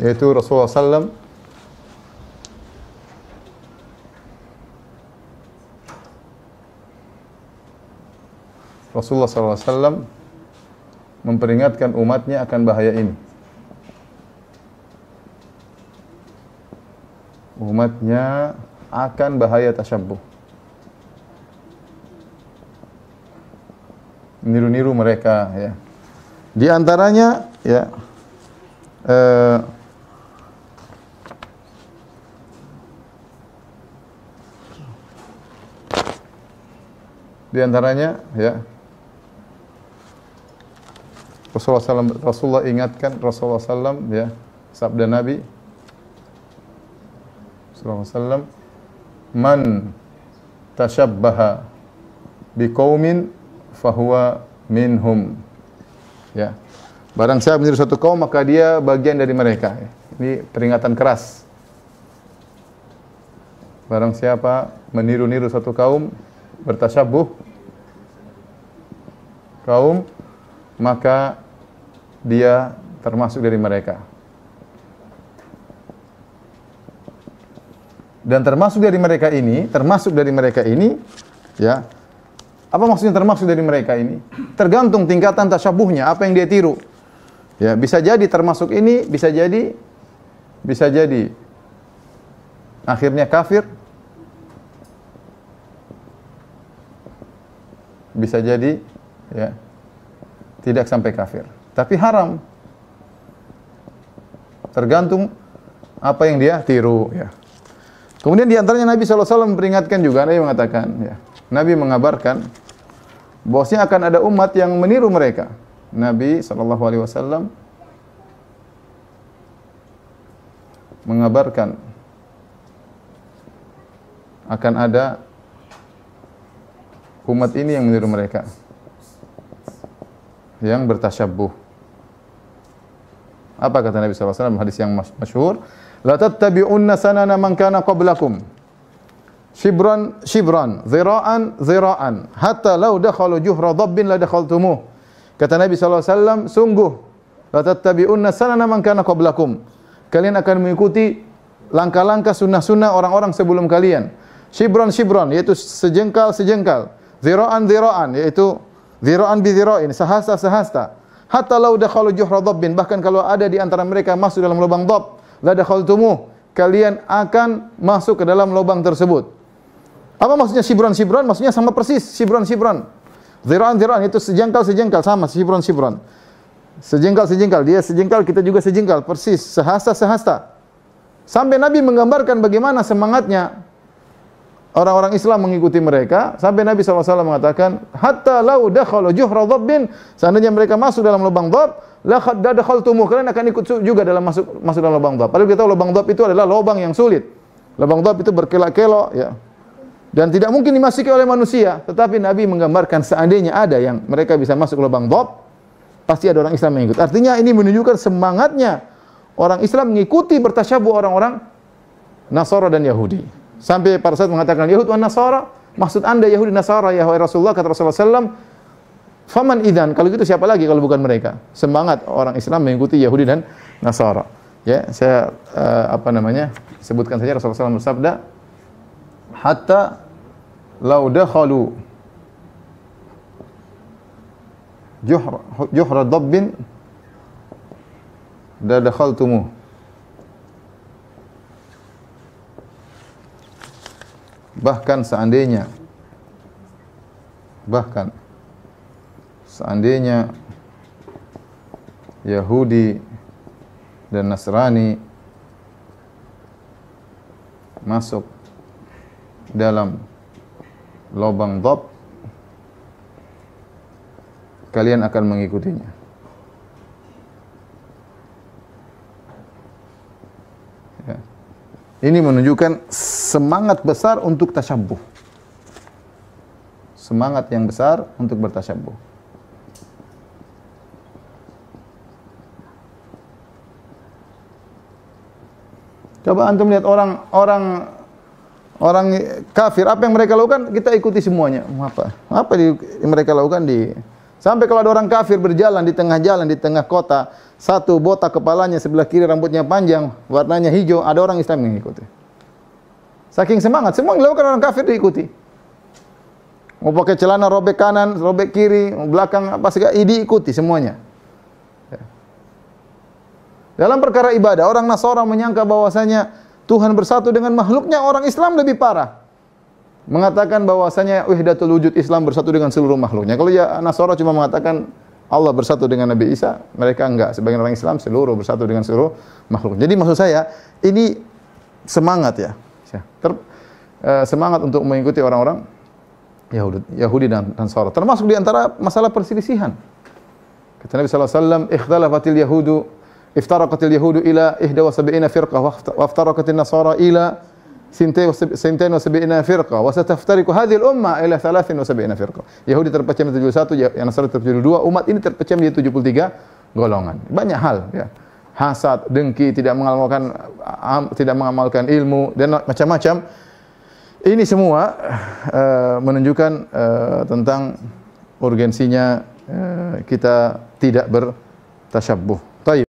yaitu Rasulullah SAW Rasulullah SAW memperingatkan umatnya akan bahaya ini. Umatnya akan bahaya tasyabuh. Niru-niru mereka ya. Di antaranya ya eh, di antaranya ya Rasulullah SAW, Rasulullah ingatkan Rasulullah SAW ya sabda Nabi Rasulullah SAW man tashabbaha biqaumin fahuwa minhum ya barang siapa menjadi suatu kaum maka dia bagian dari mereka ini peringatan keras barang siapa meniru-niru satu kaum bertasabuh kaum maka dia termasuk dari mereka. Dan termasuk dari mereka ini, termasuk dari mereka ini, ya. Apa maksudnya termasuk dari mereka ini? Tergantung tingkatan tasabuhnya apa yang dia tiru. Ya, bisa jadi termasuk ini, bisa jadi bisa jadi akhirnya kafir, bisa jadi ya tidak sampai kafir. Tapi haram. Tergantung apa yang dia tiru ya. Kemudian antaranya Nabi SAW memperingatkan juga, Nabi mengatakan, ya, Nabi mengabarkan, bahwasanya akan ada umat yang meniru mereka. Nabi SAW mengabarkan akan ada umat ini yang meniru mereka yang bertasyabbuh apa kata Nabi SAW hadis yang masyhur la tattabi'unna sanana man kana qablakum shibran shibran zira'an zira'an hatta law dakhalu juhra dhabbin la dakhaltumuh kata Nabi SAW sungguh la tattabi'unna sanana man kana qablakum kalian akan mengikuti langkah-langkah sunnah-sunnah orang-orang sebelum kalian. Shibran, Shibran. yaitu sejengkal-sejengkal. Ziraan ziraan yaitu ziraan bi zirain, sehasta sehasta. Hatta law dakhalu juhra dhabbin, bahkan kalau ada di antara mereka masuk dalam lubang dhab, la dakhaltumuh, kalian akan masuk ke dalam lubang tersebut. Apa maksudnya sibron-sibron? Maksudnya sama persis sibron-sibron. Ziraan-ziraan itu sejengkal-sejengkal sama sibron-sibron. Sejengkal-sejengkal, dia sejengkal, kita juga sejengkal, persis, sehasta-sehasta. Sampai Nabi menggambarkan bagaimana semangatnya orang-orang Islam mengikuti mereka sampai Nabi SAW mengatakan hatta lau dakhalu juhra dhabbin seandainya mereka masuk dalam lubang dhab la tumuh kalian akan ikut juga dalam masuk masuk dalam lubang dhab padahal kita tahu lubang dhab itu adalah lubang yang sulit lubang dhab itu berkelak-kelok ya dan tidak mungkin dimasuki oleh manusia tetapi Nabi menggambarkan seandainya ada yang mereka bisa masuk ke lubang dhab pasti ada orang Islam yang ikut artinya ini menunjukkan semangatnya orang Islam mengikuti bertasyabuh orang-orang Nasara dan Yahudi. Sampai para sahabat mengatakan Yahud wa Nasara, maksud Anda Yahudi Nasara ya Rasulullah kata Rasulullah Sallam, Faman idan, kalau gitu siapa lagi kalau bukan mereka? Semangat orang Islam mengikuti Yahudi dan Nasara. Ya, saya uh, apa namanya? Sebutkan saja Rasulullah SAW bersabda, hatta lau dakhalu juhra juhra dabbin da dakhaltumuh bahkan seandainya bahkan seandainya Yahudi dan Nasrani masuk dalam lobang top kalian akan mengikutinya Ini menunjukkan semangat besar untuk tasyabuh. Semangat yang besar untuk bertasyabuh. Coba antum lihat orang orang orang kafir apa yang mereka lakukan kita ikuti semuanya. Apa? Apa di, mereka lakukan di Sampai kalau ada orang kafir berjalan di tengah jalan, di tengah kota, satu botak kepalanya sebelah kiri rambutnya panjang, warnanya hijau, ada orang Islam yang ikuti. Saking semangat, semua yang dilakukan orang kafir diikuti. Mau pakai celana robek kanan, robek kiri, belakang apa segala, ini ikuti semuanya. Ya. Dalam perkara ibadah, orang Nasara menyangka bahwasanya Tuhan bersatu dengan makhluknya, orang Islam lebih parah mengatakan bahwasanya wahdatul wujud Islam bersatu dengan seluruh makhluknya. Kalau ya Nasara cuma mengatakan Allah bersatu dengan Nabi Isa, mereka enggak. Sebagian orang Islam seluruh bersatu dengan seluruh makhluk. Jadi maksud saya, ini semangat ya. ya ter, eh, semangat untuk mengikuti orang-orang Yahudi, Yahudi dan Nasara. Termasuk di antara masalah perselisihan. Kata Nabi sallallahu alaihi wasallam, "Ikhtalafatil yahudu iftaraqatil yahudu ila ihda wa sab'ina firqah wa iftaraqatil nasara ila Sintain wa firqa wa sataftariku hadhihi al-umma ila firqa. Yahudi terpecah menjadi 71, ya- Nasrani terpecah menjadi 2, umat ini terpecah menjadi 73 golongan. Banyak hal ya. Hasad, dengki, tidak mengamalkan tidak mengamalkan ilmu dan macam-macam. Ini semua uh, menunjukkan uh, tentang urgensinya uh, kita tidak bertasyabbuh. Taib.